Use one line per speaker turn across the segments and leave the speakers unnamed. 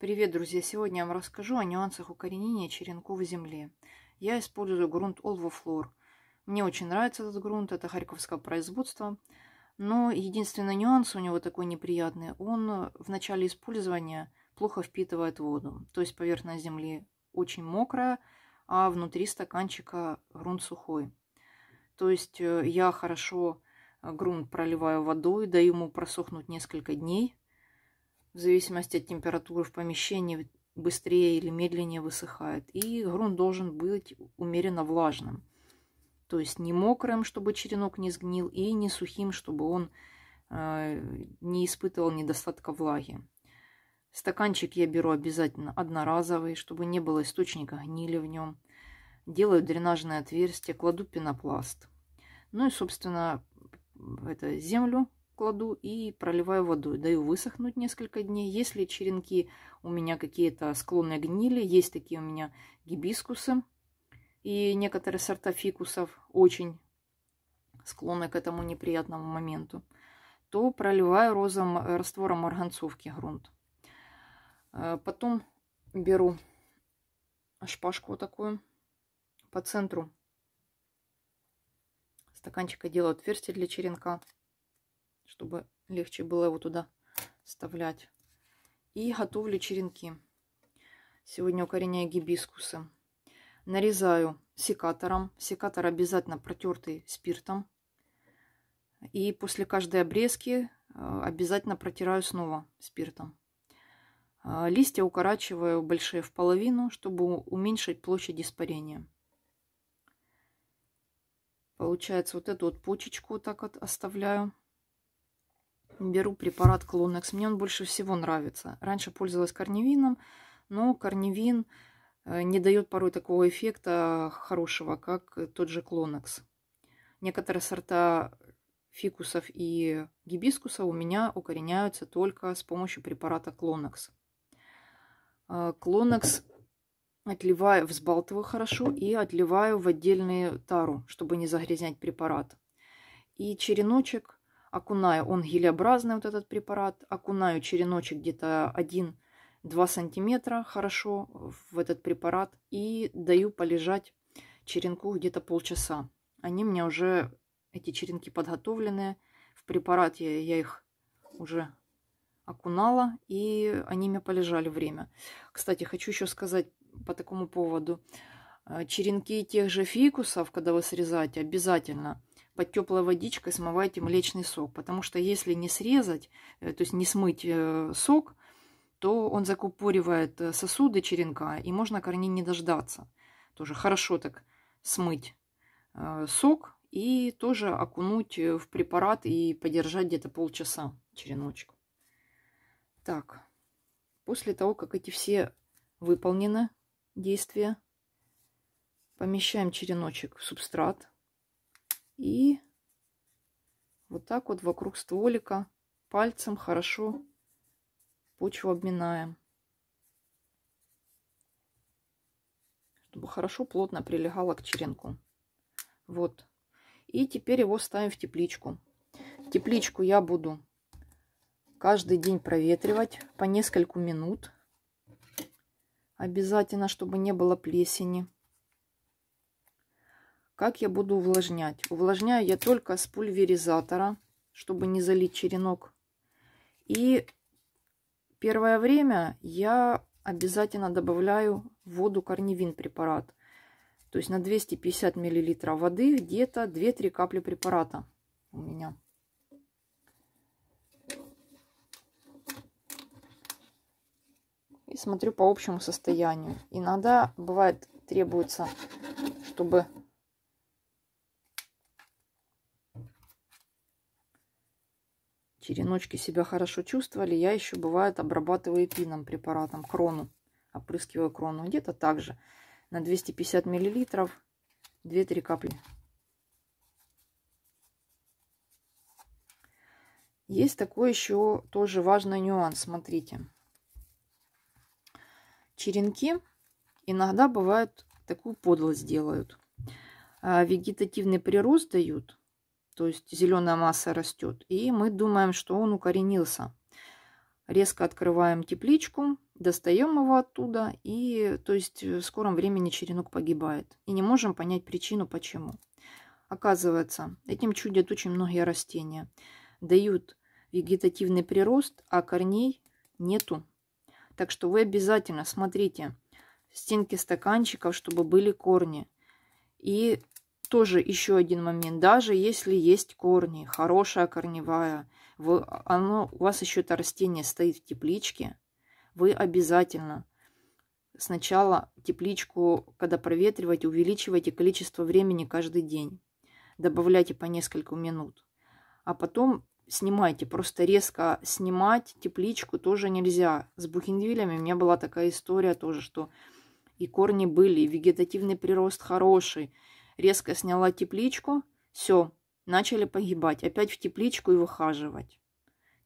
Привет, друзья! Сегодня я вам расскажу о нюансах укоренения черенков в земле. Я использую грунт Олвофлор. Мне очень нравится этот грунт, это харьковское производство, Но единственный нюанс у него такой неприятный, он в начале использования плохо впитывает воду. То есть поверхность земли очень мокрая, а внутри стаканчика грунт сухой. То есть э, я хорошо э, грунт проливаю водой, даю ему просохнуть несколько дней – в зависимости от температуры в помещении быстрее или медленнее высыхает. И грунт должен быть умеренно влажным. То есть не мокрым, чтобы черенок не сгнил, и не сухим, чтобы он э, не испытывал недостатка влаги. Стаканчик я беру обязательно одноразовый, чтобы не было источника гнили в нем. Делаю дренажное отверстие, кладу пенопласт. Ну и, собственно, это землю кладу и проливаю водой. Даю высохнуть несколько дней. Если черенки у меня какие-то склонные гнили, есть такие у меня гибискусы и некоторые сорта фикусов очень склонны к этому неприятному моменту, то проливаю розовым э, раствором марганцовки грунт. Э, потом беру шпажку вот такую по центру стаканчика делаю отверстие для черенка чтобы легче было его туда вставлять. И готовлю черенки. Сегодня укореняю гибискусы. Нарезаю секатором. Секатор обязательно протертый спиртом. И после каждой обрезки э, обязательно протираю снова спиртом. Э, листья укорачиваю большие в половину, чтобы уменьшить площадь испарения. Получается, вот эту вот почечку так вот оставляю беру препарат Клонекс. Мне он больше всего нравится. Раньше пользовалась корневином, но корневин э, не дает порой такого эффекта хорошего, как тот же Клонекс. Некоторые сорта фикусов и гибискуса у меня укореняются только с помощью препарата Клонекс. Клонекс э, отливаю, взбалтываю хорошо и отливаю в отдельную тару, чтобы не загрязнять препарат. И череночек окуная, он гелеобразный вот этот препарат, окунаю череночек где-то 1-2 сантиметра хорошо в этот препарат и даю полежать черенку где-то полчаса. Они мне уже, эти черенки подготовленные, в препарат я, я их уже окунала, и они мне полежали время. Кстати, хочу еще сказать по такому поводу. Э, черенки тех же фикусов, когда вы срезаете, обязательно под теплой водичкой смывайте млечный сок, потому что если не срезать, э, то есть не смыть э, сок, то он закупоривает э, сосуды черенка, и можно корней не дождаться. Тоже хорошо так смыть сок и тоже окунуть в препарат и подержать где-то полчаса череночку. Так, после того, как эти все выполнены действия, помещаем череночек в субстрат, и вот так вот вокруг стволика пальцем хорошо почву обминаем. Чтобы хорошо плотно прилегало к черенку. Вот. И теперь его ставим в тепличку. Тепличку я буду каждый день проветривать по нескольку минут. Обязательно, чтобы не было плесени. Как я буду увлажнять? Увлажняю я только с пульверизатора, чтобы не залить черенок. И первое время я обязательно добавляю воду корневин препарат. То есть на 250 миллилитров воды где-то 2-3 капли препарата у меня. И смотрю по общему состоянию. Иногда бывает требуется, чтобы Череночки себя хорошо чувствовали. Я еще, бывает, обрабатываю пином препаратом, крону. Опрыскиваю крону. Где-то также на 250 миллилитров 2-3 капли. Есть такой еще тоже важный нюанс. Смотрите. Черенки иногда бывают такую подлость делают. А, вегетативный прирост дают – то есть зеленая масса растет. И мы думаем, что он укоренился. Резко открываем тепличку, достаем его оттуда, и то есть в скором времени черенок погибает. И не можем понять причину, почему. Оказывается, этим чудят очень многие растения. Дают вегетативный прирост, а корней нету. Так что вы обязательно смотрите стенки стаканчиков, чтобы были корни. И тоже еще один момент. Даже если есть корни, хорошая корневая, вы, оно, у вас еще это растение стоит в тепличке, вы обязательно сначала тепличку, когда проветриваете, увеличивайте количество времени каждый день. Добавляйте по несколько минут. А потом снимайте. Просто резко снимать тепличку тоже нельзя. С бухенвилями у меня была такая история тоже, что и корни были, и вегетативный прирост хороший, резко сняла тепличку, все, начали погибать. Опять в тепличку и выхаживать.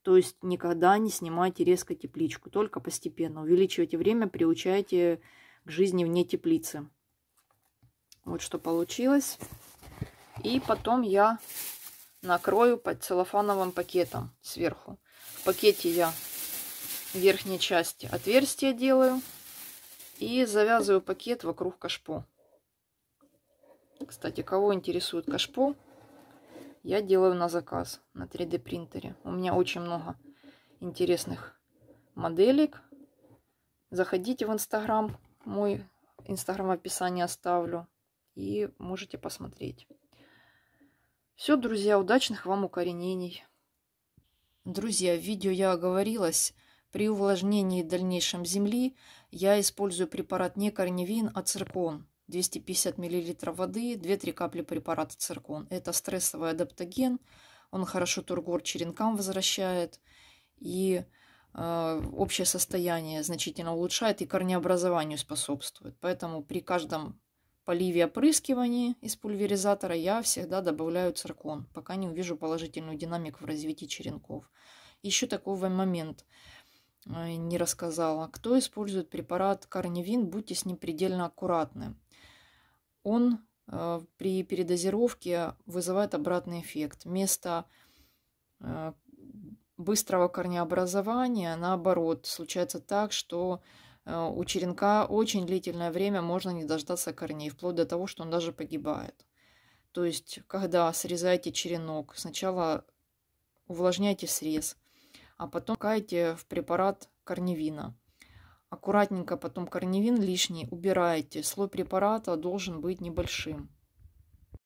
То есть никогда не снимайте резко тепличку, только постепенно. Увеличивайте время, приучайте к жизни вне теплицы. Вот что получилось. И потом я накрою под целлофановым пакетом сверху. В пакете я в верхней части отверстие делаю и завязываю пакет вокруг кашпо. Кстати, кого интересует кашпо, я делаю на заказ на 3D принтере. У меня очень много интересных моделек. Заходите в Инстаграм. Мой Инстаграм в описании оставлю. И можете посмотреть. Все, друзья, удачных вам укоренений. Друзья, в видео я оговорилась. При увлажнении дальнейшем земли я использую препарат не корневин, а циркон. 250 мл воды, 2-3 капли препарата циркон. Это стрессовый адаптоген, он хорошо тургор черенкам возвращает и э, общее состояние значительно улучшает и корнеобразованию способствует. Поэтому при каждом поливе опрыскивании из пульверизатора я всегда добавляю циркон, пока не увижу положительную динамику в развитии черенков. Еще такой момент э, не рассказала. Кто использует препарат корневин, будьте с ним предельно аккуратны он э, при передозировке вызывает обратный эффект. Вместо э, быстрого корнеобразования, наоборот, случается так, что э, у черенка очень длительное время можно не дождаться корней, вплоть до того, что он даже погибает. То есть, когда срезаете черенок, сначала увлажняйте срез, а потом кайте в препарат корневина – Аккуратненько потом корневин лишний убираете. Слой препарата должен быть небольшим.